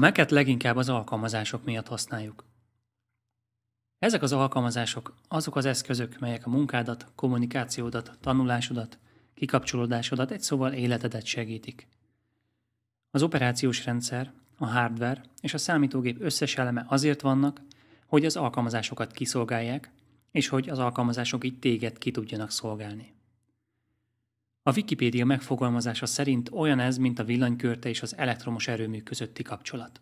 meket leginkább az alkalmazások miatt használjuk. Ezek az alkalmazások azok az eszközök, melyek a munkádat, kommunikációdat, tanulásodat, kikapcsolódásodat, egy szóval életedet segítik. Az operációs rendszer, a hardware és a számítógép összes eleme azért vannak, hogy az alkalmazásokat kiszolgálják, és hogy az alkalmazások így téged ki tudjanak szolgálni. A Wikipédia megfogalmazása szerint olyan ez, mint a villanykörte és az elektromos erőmű közötti kapcsolat.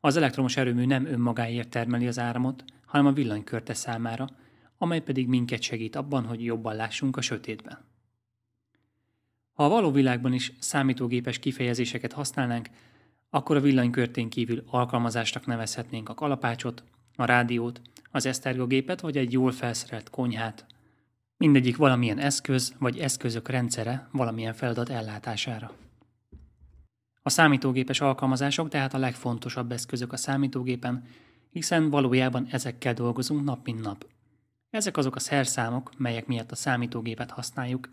Az elektromos erőmű nem önmagáért termeli az áramot, hanem a villanykörte számára, amely pedig minket segít abban, hogy jobban lássunk a sötétben. Ha a való világban is számítógépes kifejezéseket használnánk, akkor a villanykörtén kívül alkalmazásnak nevezhetnénk a kalapácsot, a rádiót, az esztergogépet vagy egy jól felszerelt konyhát, Mindegyik valamilyen eszköz vagy eszközök rendszere valamilyen feladat ellátására. A számítógépes alkalmazások tehát a legfontosabb eszközök a számítógépen, hiszen valójában ezekkel dolgozunk nap mint nap. Ezek azok a szerszámok, melyek miatt a számítógépet használjuk,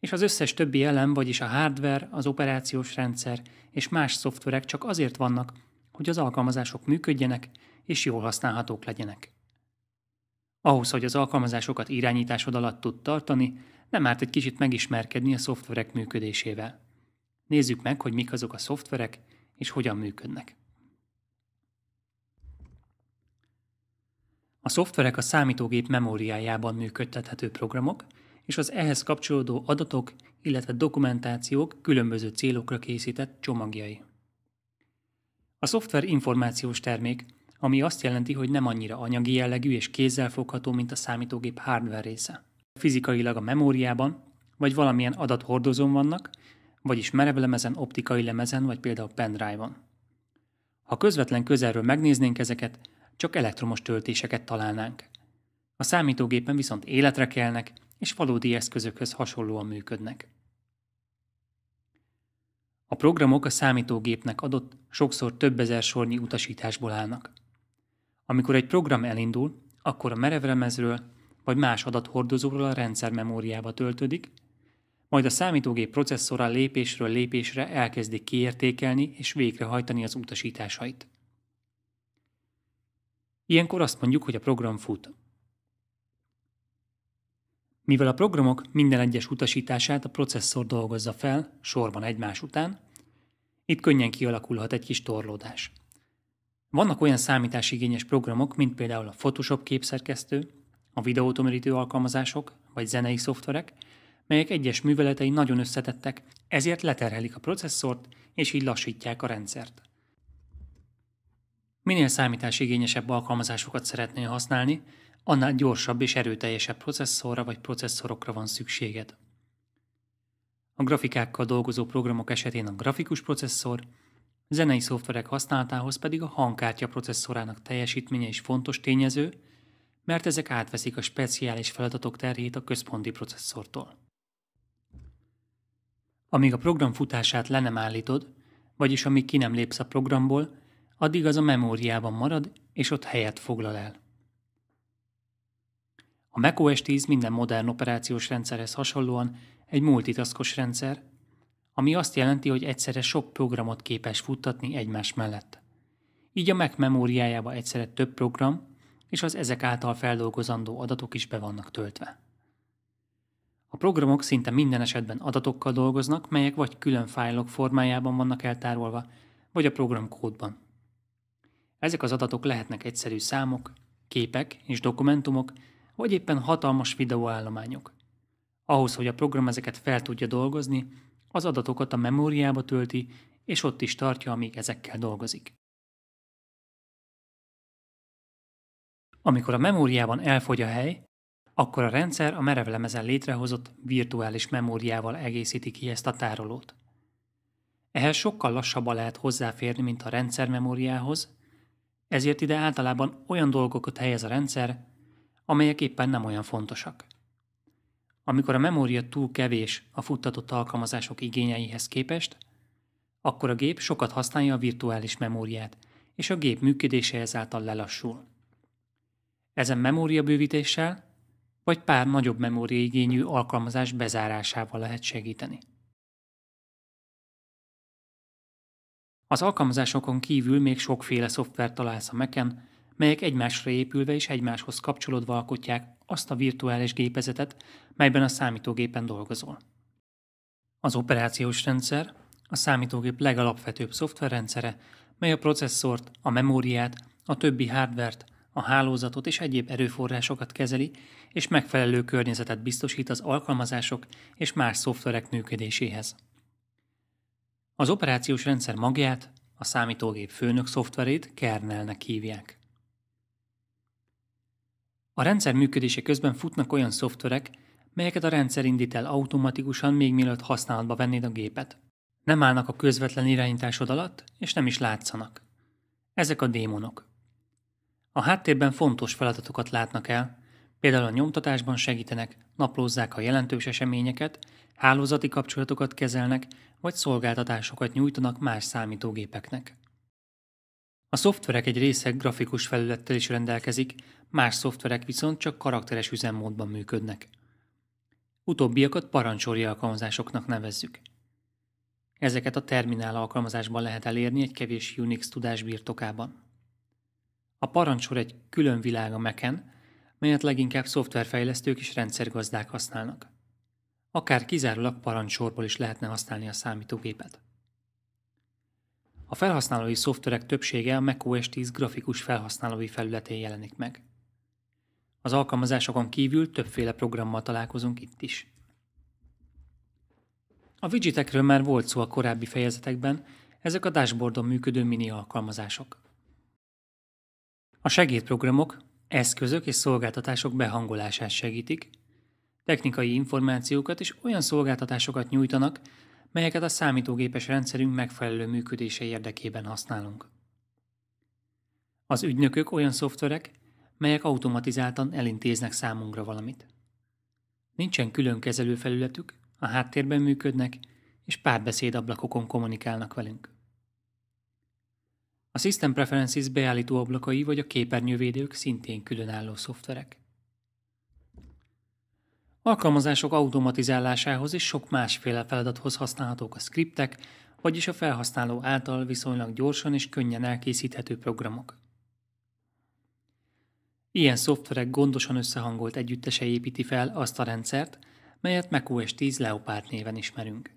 és az összes többi elem, vagyis a hardware, az operációs rendszer és más szoftverek csak azért vannak, hogy az alkalmazások működjenek és jól használhatók legyenek. Ahhoz, hogy az alkalmazásokat irányításod alatt tud tartani, nem árt egy kicsit megismerkedni a szoftverek működésével. Nézzük meg, hogy mik azok a szoftverek, és hogyan működnek. A szoftverek a számítógép memóriájában működtethető programok, és az ehhez kapcsolódó adatok, illetve dokumentációk különböző célokra készített csomagjai. A szoftver információs termék, ami azt jelenti, hogy nem annyira anyagi jellegű és kézzelfogható, mint a számítógép hardware része. Fizikailag a memóriában, vagy valamilyen adathordozón vannak, vagyis merevlemezen, optikai lemezen, vagy például pendrive-on. Ha közvetlen közelről megnéznénk ezeket, csak elektromos töltéseket találnánk. A számítógépen viszont életre kelnek, és valódi eszközökhöz hasonlóan működnek. A programok a számítógépnek adott sokszor több ezer sornyi utasításból állnak. Amikor egy program elindul, akkor a merevlemezről vagy más adathordozóról a rendszer memóriába töltődik, majd a számítógép processzora lépésről lépésre elkezdi kiértékelni és végrehajtani az utasításait. Ilyenkor azt mondjuk, hogy a program fut. Mivel a programok minden egyes utasítását a processzor dolgozza fel, sorban egymás után, itt könnyen kialakulhat egy kis torlódás. Vannak olyan számításigényes programok, mint például a Photoshop képszerkesztő, a videótömörítő alkalmazások vagy zenei szoftverek, melyek egyes műveletei nagyon összetettek, ezért leterhelik a processzort, és így lassítják a rendszert. Minél számításigényesebb alkalmazásokat szeretnél használni, annál gyorsabb és erőteljesebb processzorra vagy processzorokra van szükséged. A grafikákkal dolgozó programok esetén a grafikus processzor, Zenei szoftverek használatához pedig a hangkártya processzorának teljesítménye is fontos tényező, mert ezek átveszik a speciális feladatok terhét a központi processzortól. Amíg a program futását le nem állítod, vagyis amíg ki nem lépsz a programból, addig az a memóriában marad, és ott helyet foglal el. A macOS 10 minden modern operációs rendszerhez hasonlóan egy multitaskos rendszer, ami azt jelenti, hogy egyszerre sok programot képes futtatni egymás mellett. Így a Mac memóriájába egyszerre több program, és az ezek által feldolgozandó adatok is be vannak töltve. A programok szinte minden esetben adatokkal dolgoznak, melyek vagy külön fájlok formájában vannak eltárolva, vagy a programkódban. Ezek az adatok lehetnek egyszerű számok, képek és dokumentumok, vagy éppen hatalmas videóállományok. Ahhoz, hogy a program ezeket fel tudja dolgozni, az adatokat a memóriába tölti, és ott is tartja, amíg ezekkel dolgozik. Amikor a memóriában elfogy a hely, akkor a rendszer a merevlemezen létrehozott virtuális memóriával egészíti ki ezt a tárolót. Ehhez sokkal lassabban lehet hozzáférni, mint a rendszer memóriához, ezért ide általában olyan dolgokat helyez a rendszer, amelyek éppen nem olyan fontosak. Amikor a memória túl kevés a futtatott alkalmazások igényeihez képest, akkor a gép sokat használja a virtuális memóriát, és a gép működése ezáltal lelassul. Ezen memóriabővítéssel vagy pár nagyobb memóriaigényű alkalmazás bezárásával lehet segíteni. Az alkalmazásokon kívül még sokféle szoftvert találsz a Mac-en, melyek egymásra épülve és egymáshoz kapcsolódva alkotják azt a virtuális gépezetet, melyben a számítógépen dolgozol. Az operációs rendszer a számítógép legalapvetőbb szoftverrendszere, mely a processzort, a memóriát, a többi hardvert, a hálózatot és egyéb erőforrásokat kezeli, és megfelelő környezetet biztosít az alkalmazások és más szoftverek működéséhez. Az operációs rendszer magját, a számítógép főnök szoftverét kernelnek hívják. A rendszer működése közben futnak olyan szoftverek, melyeket a rendszer indít el automatikusan még mielőtt használatba vennéd a gépet. Nem állnak a közvetlen irányításod alatt, és nem is látszanak. Ezek a démonok. A háttérben fontos feladatokat látnak el, például a nyomtatásban segítenek, naplózzák a jelentős eseményeket, hálózati kapcsolatokat kezelnek, vagy szolgáltatásokat nyújtanak más számítógépeknek. A szoftverek egy része grafikus felülettel is rendelkezik, más szoftverek viszont csak karakteres üzemmódban működnek. Utóbbiakat parancsori alkalmazásoknak nevezzük. Ezeket a terminál alkalmazásban lehet elérni egy kevés Unix tudás birtokában. A parancsor egy külön világ a meken, melyet leginkább szoftverfejlesztők és rendszergazdák használnak. Akár kizárólag parancsorból is lehetne használni a számítógépet. A felhasználói szoftverek többsége a macOS 10 grafikus felhasználói felületén jelenik meg. Az alkalmazásokon kívül többféle programmal találkozunk itt is. A widgetekről már volt szó a korábbi fejezetekben, ezek a dashboardon működő mini alkalmazások. A segédprogramok eszközök és szolgáltatások behangolását segítik, technikai információkat és olyan szolgáltatásokat nyújtanak, melyeket a számítógépes rendszerünk megfelelő működése érdekében használunk. Az ügynökök olyan szoftverek, melyek automatizáltan elintéznek számunkra valamit. Nincsen külön kezelőfelületük, a háttérben működnek, és párbeszéd ablakokon kommunikálnak velünk. A System Preferences beállító ablakai vagy a képernyővédők szintén különálló szoftverek. Alkalmazások automatizálásához és sok másféle feladathoz használhatók a skriptek, vagyis a felhasználó által viszonylag gyorsan és könnyen elkészíthető programok. Ilyen szoftverek gondosan összehangolt együttese építi fel azt a rendszert, melyet macOS 10 Leopard néven ismerünk.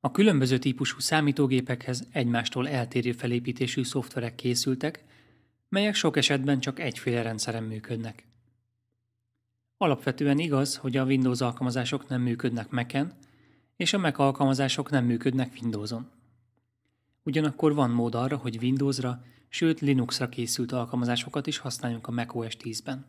A különböző típusú számítógépekhez egymástól eltérő felépítésű szoftverek készültek, melyek sok esetben csak egyféle rendszeren működnek. Alapvetően igaz, hogy a Windows alkalmazások nem működnek Mac-en, és a Mac alkalmazások nem működnek Windows-on. Ugyanakkor van mód arra, hogy Windowsra, sőt Linuxra készült alkalmazásokat is használjunk a macOS 10-ben.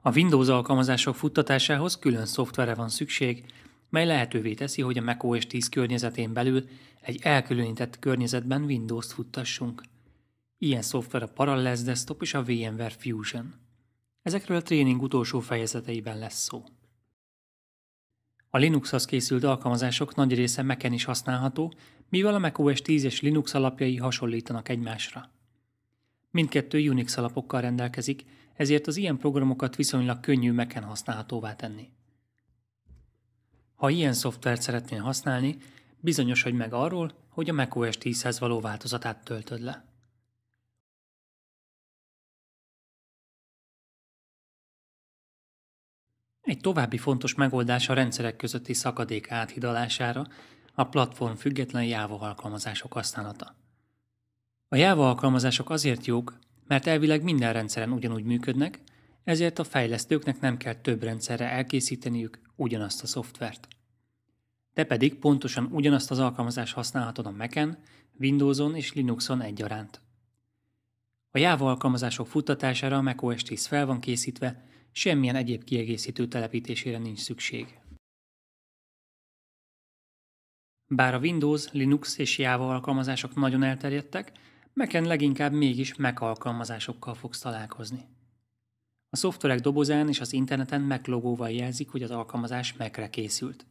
A Windows alkalmazások futtatásához külön szoftvere van szükség, mely lehetővé teszi, hogy a macOS 10 környezetén belül egy elkülönített környezetben Windows-t futtassunk. Ilyen szoftver a Parallels Desktop és a VMware Fusion. Ezekről a tréning utolsó fejezeteiben lesz szó. A Linuxhoz készült alkalmazások nagy része Mac-en is használható, mivel a macOS 10 és Linux alapjai hasonlítanak egymásra. Mindkettő Unix alapokkal rendelkezik, ezért az ilyen programokat viszonylag könnyű Mac-en használhatóvá tenni. Ha ilyen szoftvert szeretnél használni, bizonyos, hogy meg arról, hogy a macOS 10-hez való változatát töltöd le. Egy további fontos megoldás a rendszerek közötti szakadék áthidalására a platform független Java alkalmazások használata. A Java alkalmazások azért jók, mert elvileg minden rendszeren ugyanúgy működnek, ezért a fejlesztőknek nem kell több rendszerre elkészíteniük ugyanazt a szoftvert. Te pedig pontosan ugyanazt az alkalmazást használhatod a Mac-en, Windows-on és Linux-on egyaránt. A Java alkalmazások futtatására a Mac OS X fel van készítve, semmilyen egyéb kiegészítő telepítésére nincs szükség. Bár a Windows, Linux és Java alkalmazások nagyon elterjedtek, Mac-en leginkább mégis Mac alkalmazásokkal fogsz találkozni. A szoftverek dobozán és az interneten Mac logóval jelzik, hogy az alkalmazás Macre készült.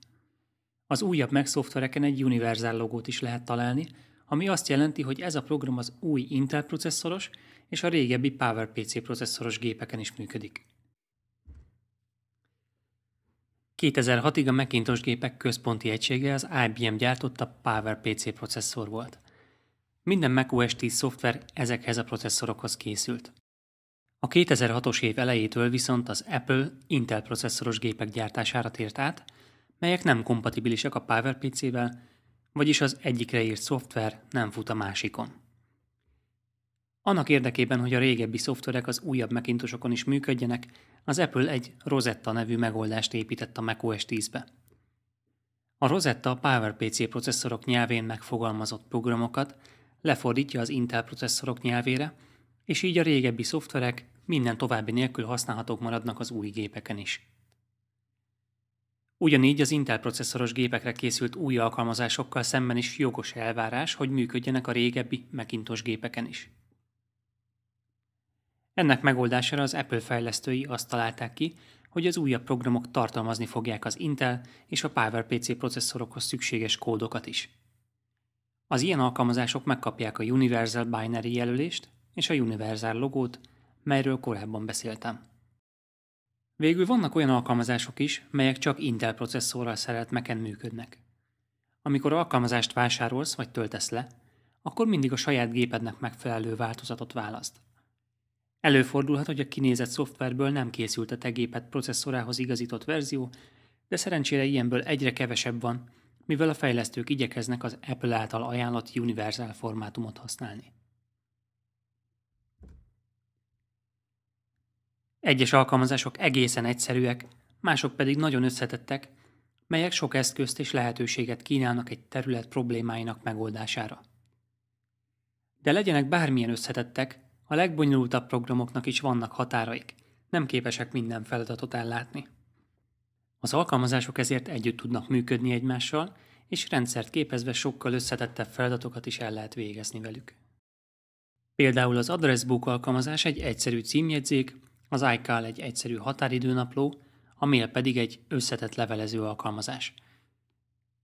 Az újabb Mac szoftvereken egy Universal logót is lehet találni, ami azt jelenti, hogy ez a program az új Intel processzoros és a régebbi PowerPC processzoros gépeken is működik. 2006-ig a Macintosh gépek központi egysége az IBM gyártotta PowerPC processzor volt. Minden OS X szoftver ezekhez a processzorokhoz készült. A 2006-os év elejétől viszont az Apple Intel processzoros gépek gyártására tért át, melyek nem kompatibilisek a PowerPC-vel, vagyis az egyikre írt szoftver nem fut a másikon. Annak érdekében, hogy a régebbi szoftverek az újabb Macintosokon is működjenek, az Apple egy Rosetta nevű megoldást épített a macOS 10-be. A Rosetta a PowerPC processzorok nyelvén megfogalmazott programokat lefordítja az Intel processzorok nyelvére, és így a régebbi szoftverek minden további nélkül használhatók maradnak az új gépeken is. Ugyanígy az Intel processzoros gépekre készült új alkalmazásokkal szemben is jogos elvárás, hogy működjenek a régebbi Macintosh gépeken is. Ennek megoldására az Apple fejlesztői azt találták ki, hogy az újabb programok tartalmazni fogják az Intel és a PowerPC processzorokhoz szükséges kódokat is. Az ilyen alkalmazások megkapják a Universal Binary jelölést és a Universal logót, melyről korábban beszéltem. Végül vannak olyan alkalmazások is, melyek csak Intel processzorral szerelt meken működnek. Amikor alkalmazást vásárolsz vagy töltesz le, akkor mindig a saját gépednek megfelelő változatot választ. Előfordulhat, hogy a kinézett szoftverből nem készült a tegépet processzorához igazított verzió, de szerencsére ilyenből egyre kevesebb van, mivel a fejlesztők igyekeznek az Apple által ajánlott universal formátumot használni. Egyes alkalmazások egészen egyszerűek, mások pedig nagyon összetettek, melyek sok eszközt és lehetőséget kínálnak egy terület problémáinak megoldására. De legyenek bármilyen összetettek, a legbonyolultabb programoknak is vannak határaik, nem képesek minden feladatot ellátni. Az alkalmazások ezért együtt tudnak működni egymással, és rendszert képezve sokkal összetettebb feladatokat is el lehet végezni velük. Például az Book alkalmazás egy egyszerű címjegyzék, az iCal egy egyszerű határidőnapló, a mail pedig egy összetett levelező alkalmazás.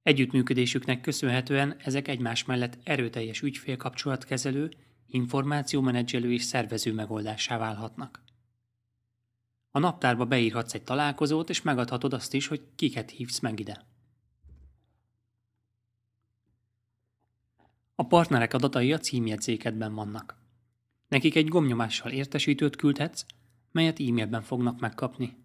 Együttműködésüknek köszönhetően ezek egymás mellett erőteljes ügyfélkapcsolatkezelő információmenedzselő és szervező megoldássá válhatnak. A naptárba beírhatsz egy találkozót, és megadhatod azt is, hogy kiket hívsz meg ide. A partnerek adatai a címjegyzékedben vannak. Nekik egy gomnyomással értesítőt küldhetsz, melyet e-mailben fognak megkapni.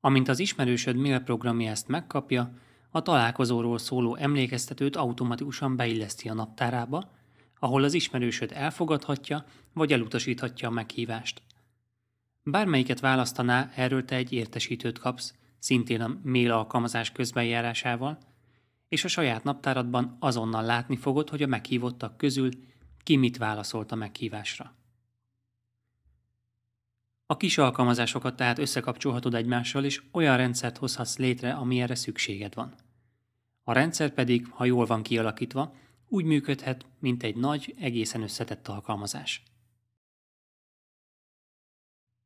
Amint az ismerősöd mail programja ezt megkapja, a találkozóról szóló emlékeztetőt automatikusan beilleszti a naptárába, ahol az ismerősöd elfogadhatja vagy elutasíthatja a meghívást. Bármelyiket választaná, erről te egy értesítőt kapsz, szintén a mail alkalmazás közbenjárásával, és a saját naptáradban azonnal látni fogod, hogy a meghívottak közül ki mit válaszolt a meghívásra. A kis alkalmazásokat tehát összekapcsolhatod egymással, és olyan rendszert hozhatsz létre, ami erre szükséged van. A rendszer pedig, ha jól van kialakítva, úgy működhet, mint egy nagy, egészen összetett alkalmazás.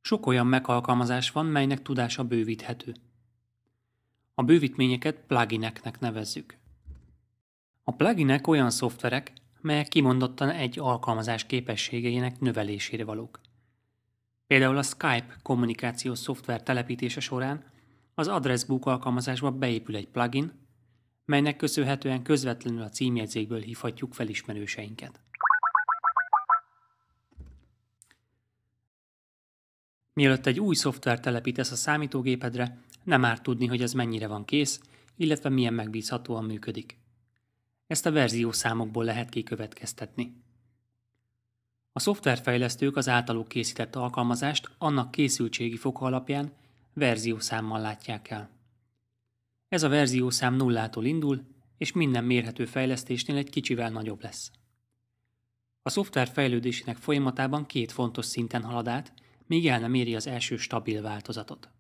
Sok olyan megalkalmazás van, melynek tudása bővíthető. A bővítményeket plugineknek nevezzük. A pluginek olyan szoftverek, melyek kimondottan egy alkalmazás képességeinek növelésére valók. Például a Skype kommunikációs szoftver telepítése során az Addressbook alkalmazásba beépül egy plugin, melynek köszönhetően közvetlenül a címjegyzékből hívhatjuk felismerőseinket. Mielőtt egy új szoftver telepítesz a számítógépedre, nem árt tudni, hogy ez mennyire van kész, illetve milyen megbízhatóan működik. Ezt a verziószámokból lehet kikövetkeztetni. A szoftverfejlesztők az általuk készített alkalmazást annak készültségi foka alapján verziószámmal látják el. Ez a verziószám nullától indul, és minden mérhető fejlesztésnél egy kicsivel nagyobb lesz. A szoftver fejlődésének folyamatában két fontos szinten halad át, míg el nem éri az első stabil változatot.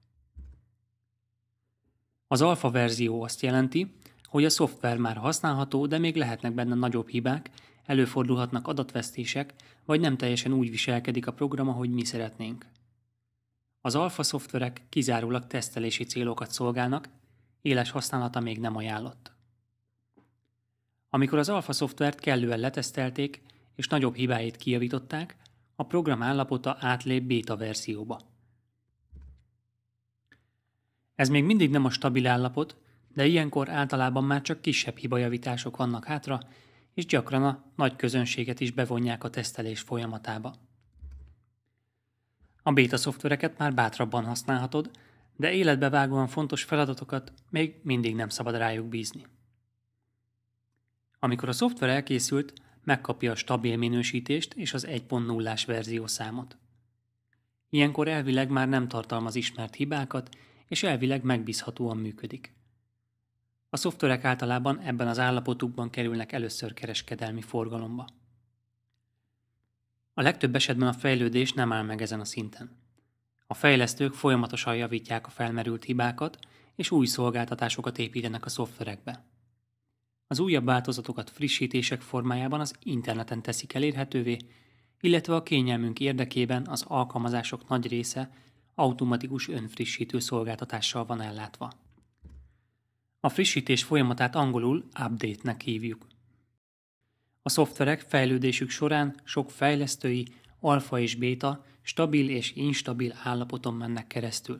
Az alfa verzió azt jelenti, hogy a szoftver már használható, de még lehetnek benne nagyobb hibák, előfordulhatnak adatvesztések, vagy nem teljesen úgy viselkedik a program, ahogy mi szeretnénk. Az alfa szoftverek kizárólag tesztelési célokat szolgálnak, éles használata még nem ajánlott. Amikor az alfa szoftvert kellően letesztelték és nagyobb hibáit kijavították, a program állapota átlép beta verzióba. Ez még mindig nem a stabil állapot, de ilyenkor általában már csak kisebb hibajavítások vannak hátra, és gyakran a nagy közönséget is bevonják a tesztelés folyamatába. A beta szoftvereket már bátrabban használhatod, de életbevágóan fontos feladatokat még mindig nem szabad rájuk bízni. Amikor a szoftver elkészült, megkapja a stabil minősítést és az 1.0-ás verziószámot. Ilyenkor elvileg már nem tartalmaz ismert hibákat, és elvileg megbízhatóan működik. A szoftverek általában ebben az állapotukban kerülnek először kereskedelmi forgalomba. A legtöbb esetben a fejlődés nem áll meg ezen a szinten. A fejlesztők folyamatosan javítják a felmerült hibákat, és új szolgáltatásokat építenek a szoftverekbe. Az újabb változatokat frissítések formájában az interneten teszik elérhetővé, illetve a kényelmünk érdekében az alkalmazások nagy része automatikus önfrissítő szolgáltatással van ellátva. A frissítés folyamatát angolul update-nek hívjuk. A szoftverek fejlődésük során sok fejlesztői, alfa és béta stabil és instabil állapoton mennek keresztül.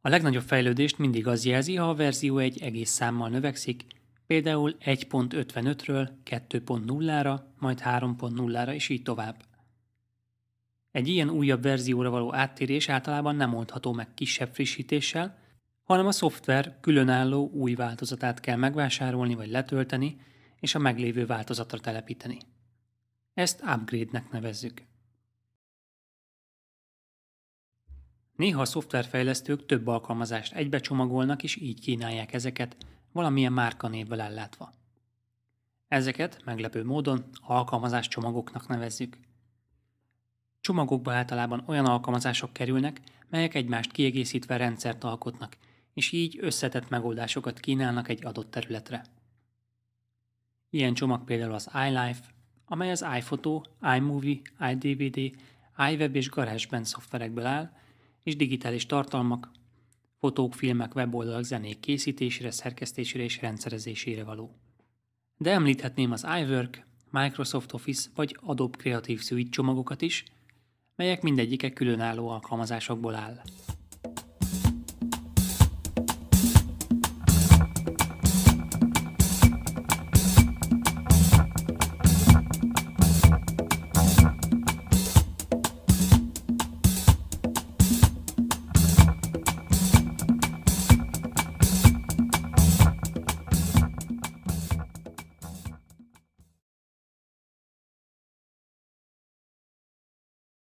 A legnagyobb fejlődést mindig az jelzi, ha a verzió egy egész számmal növekszik, például 1.55-ről 2.0-ra, majd 3.0-ra és így tovább. Egy ilyen újabb verzióra való áttérés általában nem oldható meg kisebb frissítéssel, hanem a szoftver különálló új változatát kell megvásárolni vagy letölteni, és a meglévő változatra telepíteni. Ezt upgrade-nek nevezzük. Néha a szoftverfejlesztők több alkalmazást egybecsomagolnak és így kínálják ezeket, valamilyen márkanévvel ellátva. Ezeket meglepő módon alkalmazás csomagoknak nevezzük. Csomagokba általában olyan alkalmazások kerülnek, melyek egymást kiegészítve rendszert alkotnak, és így összetett megoldásokat kínálnak egy adott területre. Ilyen csomag például az iLife, amely az iPhoto, iMovie, iDVD, iWeb és GarageBand szoftverekből áll, és digitális tartalmak, fotók, filmek, weboldalak, zenék készítésére, szerkesztésére és rendszerezésére való. De említhetném az iWork, Microsoft Office vagy Adobe Creative Suite csomagokat is, melyek mindegyike különálló alkalmazásokból áll.